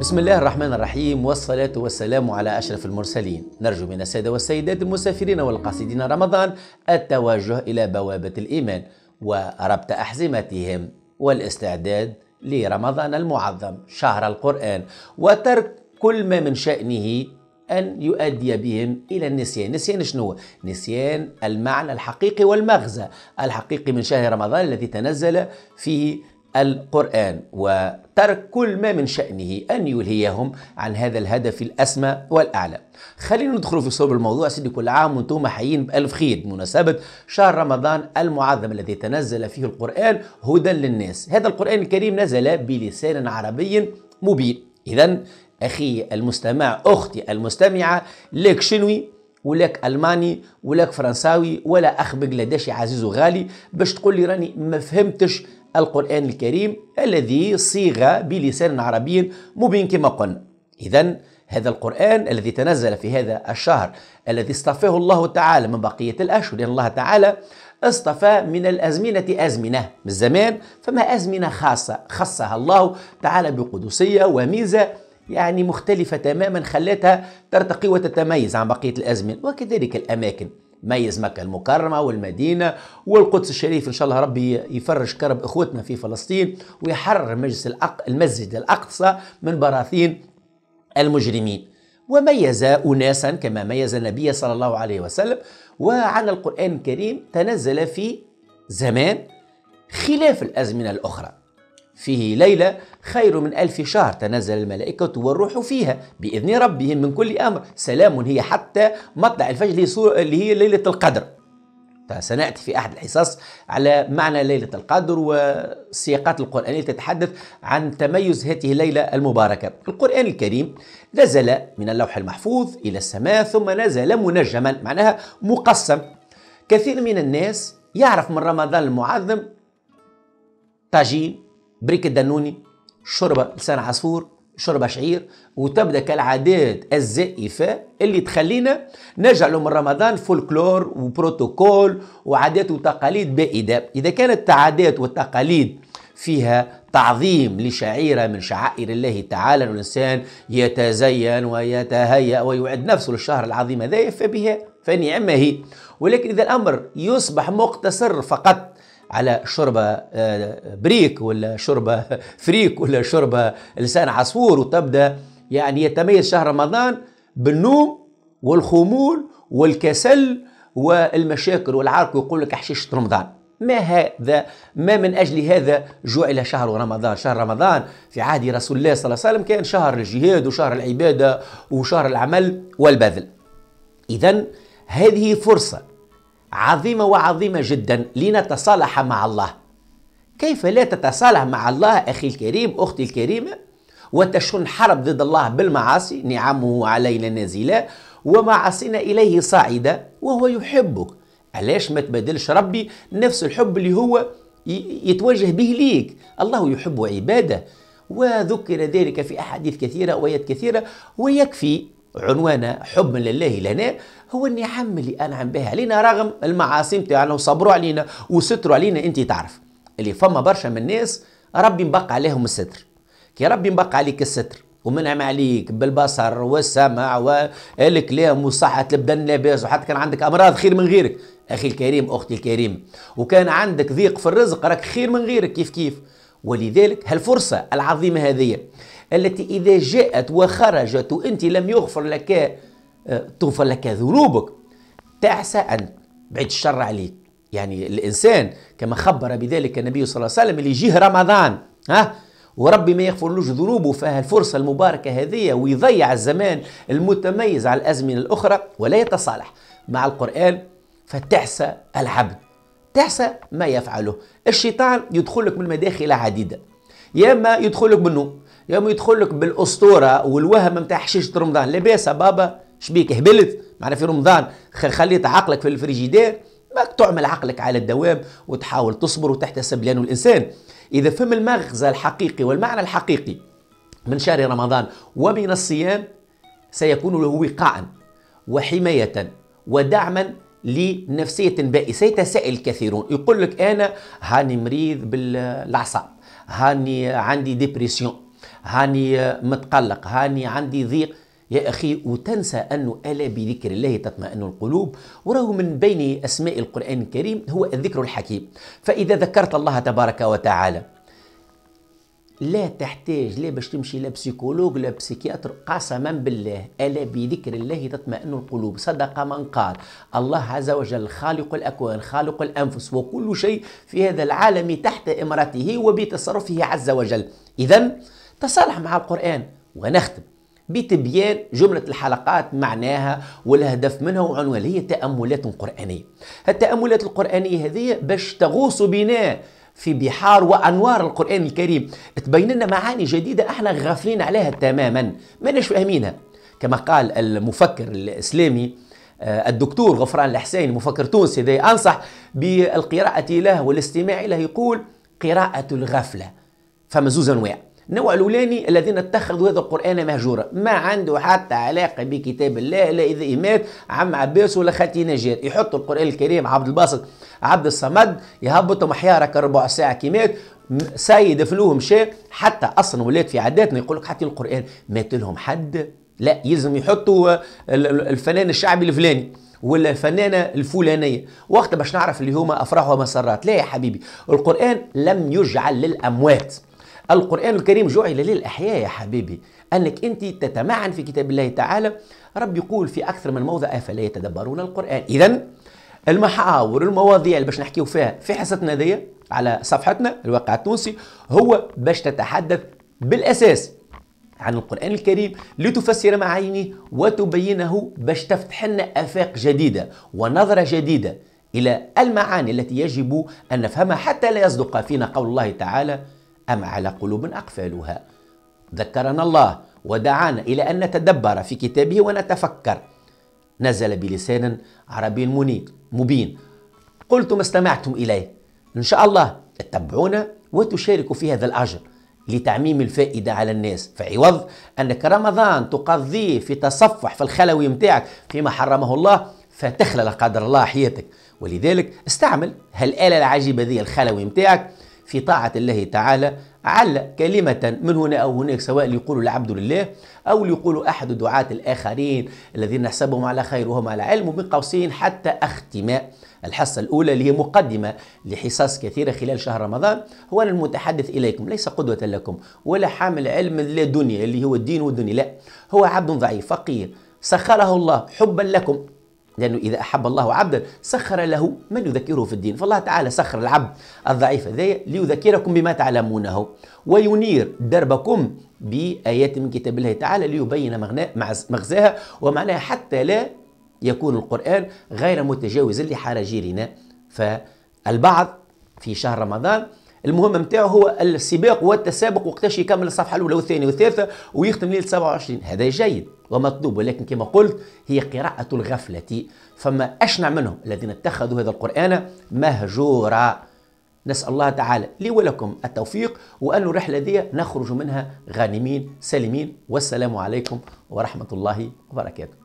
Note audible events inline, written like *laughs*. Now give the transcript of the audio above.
بسم الله الرحمن الرحيم والصلاة والسلام على أشرف المرسلين نرجو من السادة والسيدات المسافرين والقاصدين رمضان التوجه إلى بوابة الإيمان وربط أحزمتهم والاستعداد لرمضان المعظم شهر القرآن وترك كل ما من شأنه أن يؤدي بهم إلى النسيان نسيان شنو؟ نسيان المعنى الحقيقي والمغزى الحقيقي من شهر رمضان الذي تنزل فيه القرآن وترك كل ما من شأنه أن يلهيهم عن هذا الهدف الأسمى والأعلى خلينا ندخل في صلب الموضوع سيدي كل عام وانتم حيين بألف خير بمناسبة شهر رمضان المعظم الذي تنزل فيه القرآن هدى للناس هذا القرآن الكريم نزل بلسان عربي مبين إذا أخي المستمع أختي المستمعة لك شنوي ولك الماني ولك فرنساوي ولا اخ بنغلاديشي عزيز وغالي باش تقول لي راني ما فهمتش القران الكريم الذي صيغ بلسان عربي مبين كما قلنا اذا هذا القرآن الذي تنزل في هذا الشهر الذي اصطفاه الله تعالى من بقية الأشهر لأن الله تعالى اصطفى من الأزمنة أزمنة من الزمان فما أزمنة خاصة خصها الله تعالى بقدسية وميزة يعني مختلفة تماما خلتها ترتقي وتتميز عن بقية الأزمنة وكذلك الأماكن ميز مكة المكرمة والمدينة والقدس الشريف إن شاء الله ربي يفرج كرب إخوتنا في فلسطين ويحرر مجلس الأق... المسجد الأقصى من براثين المجرمين وميز أناسا كما ميز النبي صلى الله عليه وسلم وعن القرآن الكريم تنزل في زمان خلاف الأزمنة الأخرى فيه ليلة خير من ألف شهر تنزل الملائكة والروح فيها بإذن ربهم من كل أمر سلام هي حتى مطلع الفجر اللي هي ليلة القدر فسنأتي في أحد الحصص على معنى ليلة القدر والسياقات القرآنية تتحدث عن تميز هذه الليلة المباركة القرآن الكريم نزل من اللوح المحفوظ إلى السماء ثم نزل منجما معناها مقسم كثير من الناس يعرف من رمضان المعظم طاجين بريك الدنوني شربة لسان عصفور شربة شعير وتبدا كالعادات الزائفه اللي تخلينا نجعله من رمضان فولكلور وبروتوكول وعادات وتقاليد بائده اذا كانت العادات والتقاليد فيها تعظيم لشعيرة من شعائر الله تعالى والإنسان يتزين ويتهيأ ويعد نفسه للشهر العظيم هذا فبها فنعمة هي ولكن إذا الأمر يصبح مقتصر فقط على شربة آه، بريك ولا شربة *laughs* فريك ولا شربة لسان عصفور وتبدا يعني يتميز شهر رمضان بالنوم والخمول والكسل والمشاكل والعرق ويقول لك حشيشة رمضان ما هذا ما من أجل هذا جعل شهر رمضان شهر رمضان في عهد رسول الله صلى الله عليه وسلم كان شهر الجهاد وشهر العبادة وشهر العمل والبذل إذا هذه فرصة عظيمة وعظيمة جدا لنتصالح مع الله كيف لا تتصالح مع الله أخي الكريم أختي الكريمة وتشن حرب ضد الله بالمعاصي نعمه علينا نازلة ومعاصينا إليه صاعدة وهو يحبك علاش ما تبدلش ربي نفس الحب اللي هو يتوجه به ليك الله يحب عباده وذكر ذلك في أحاديث كثيرة وآيات كثيرة ويكفي عنوان حب لله لنا هو النعم اللي أنعم بها علينا رغم المعاصي نتاعنا وصبروا علينا وستروا علينا أنت تعرف اللي فما برشا من الناس ربي مبقى عليهم الستر كي ربي مبقى عليك الستر ومنعم عليك بالبصر والسمع والكلام وصحة البدن لاباس وحتى كان عندك أمراض خير من غيرك أخي الكريم أختي الكريم وكان عندك ضيق في الرزق راك خير من غيرك كيف كيف ولذلك هالفرصة العظيمة هذه التي إذا جاءت وخرجت وأنت لم يغفر لك آه، تغفر لك ذنوبك تعسى أن بعيد الشر عليك يعني الإنسان كما خبر بذلك النبي صلى الله عليه وسلم اللي يجيه رمضان ها وربي ما يغفرلوش ذنوبه فهالفرصة المباركة هذه ويضيع الزمان المتميز على الأزمنة الأخرى ولا يتصالح مع القرآن فتعسى العبد تحسى ما يفعله الشيطان يدخل لك من مداخل عديدة يا اما يدخل لك بالنوم يا اما يدخل لك بالاسطوره والوهم نتاع حشيشه رمضان لاباس بابا شبيك هبلت معنا في رمضان خليت عقلك في الفريجيدير ما تعمل عقلك على الدوام وتحاول تصبر وتحتسب لانه الانسان اذا فهم المغزى الحقيقي والمعنى الحقيقي من شهر رمضان ومن الصيام سيكون له وقاء وحمايه ودعما لنفسية بائسة يتساءل كثيرون يقول لك أنا هاني مريض بالأعصاب هاني عندي ديبريسيون هاني متقلق هاني عندي ضيق يا أخي وتنسى أنه ألا بذكر الله تطمئن القلوب وراه من بين أسماء القرآن الكريم هو الذكر الحكيم فإذا ذكرت الله تبارك وتعالى لا تحتاج لا باش تمشي لا بسيكولوج لا بسيكياتر قسما بالله الا بذكر الله تطمئن القلوب صدق من قال الله عز وجل خالق الاكوان خالق الانفس وكل شيء في هذا العالم تحت امرته وبتصرفه عز وجل اذا تصالح مع القران ونختم بتبيان جملة الحلقات معناها والهدف منها وعنوانها هي تأملات قرآنية التأملات القرآنية هذه باش تغوص بنا في بحار وانوار القران الكريم تبين لنا معاني جديده احنا غافلين عليها تماما ماناش فاهمينها كما قال المفكر الاسلامي آه، الدكتور غفران الحسين مفكر تونسي ذي انصح بالقراءه له والاستماع له يقول قراءه الغفله فما زوز انواع النوع الاولاني الذين اتخذوا هذا القران مهجورا ما عنده حتى علاقه بكتاب الله لا اذا مات عم عباس ولا ختي نجار يحطوا القران الكريم عبد الباسط عبد الصمد يهبطوا حيارك ربع ساعه كي مات سيد فلوه مشى حتى اصلا ولاد في عاداتنا يقول لك حتى القران مات لهم حد لا يلزم يحطوا الفنان الشعبي الفلاني ولا الفنانه الفلانيه وقت باش نعرف اللي هما افراح ومسرات لا يا حبيبي القران لم يجعل للاموات القرآن الكريم جعل للأحياء يا حبيبي أنك أنت تتمعن في كتاب الله تعالى رب يقول في أكثر من موضع أفلا يتدبرون القرآن إذا المحاور المواضيع اللي باش نحكيو فيها في حصتنا دي على صفحتنا الواقع التونسي هو باش تتحدث بالأساس عن القرآن الكريم لتفسر معاينه وتبينه باش تفتح لنا آفاق جديدة ونظرة جديدة إلى المعاني التي يجب أن نفهمها حتى لا يصدق فينا قول الله تعالى أم على قلوب أقفالها ذكرنا الله ودعانا إلى أن نتدبر في كتابه ونتفكر نزل بلسان عربي منير مبين قلت ما استمعتم إليه إن شاء الله تتبعونا وتشاركوا في هذا الأجر لتعميم الفائدة على الناس فعوض أنك رمضان تقضيه في تصفح في الخلوي متاعك فيما حرمه الله فتخلى لا قدر الله حياتك ولذلك استعمل هالآلة العجيبة ذي الخلوي متاعك في طاعة الله تعالى عل كلمة من هنا أو هناك سواء ليقول العبد لله أو ليقول أحد دعاة الآخرين الذين نحسبهم على خير وهم على علم وبين قوسين حتى أختماء الحصة الأولى اللي هي مقدمة لحصص كثيرة خلال شهر رمضان هو أنا المتحدث إليكم ليس قدوة لكم ولا حامل علم لا دنيا اللي هو الدين والدنيا لا هو عبد ضعيف فقير سخره الله حبا لكم لأنه إذا أحب الله عبدا سخر له من يذكره في الدين فالله تعالى سخر العبد الضعيف هذايا ليذكركم بما تعلمونه وينير دربكم بآيات من كتاب الله تعالى ليبين مغزاها ومعناها حتى لا يكون القرآن غير متجاوز لحراجيرنا فالبعض في شهر رمضان المهم نتاعو هو السباق والتسابق وقتاش يكمل الصفحه الاولى والثانيه والثالثه ويختم ليله 27 هذا جيد ومطلوب ولكن كما قلت هي قراءه الغفله فما اشنع منهم الذين اتخذوا هذا القران مهجورا نسال الله تعالى لي ولكم التوفيق وان الرحله دي نخرج منها غانمين سالمين والسلام عليكم ورحمه الله وبركاته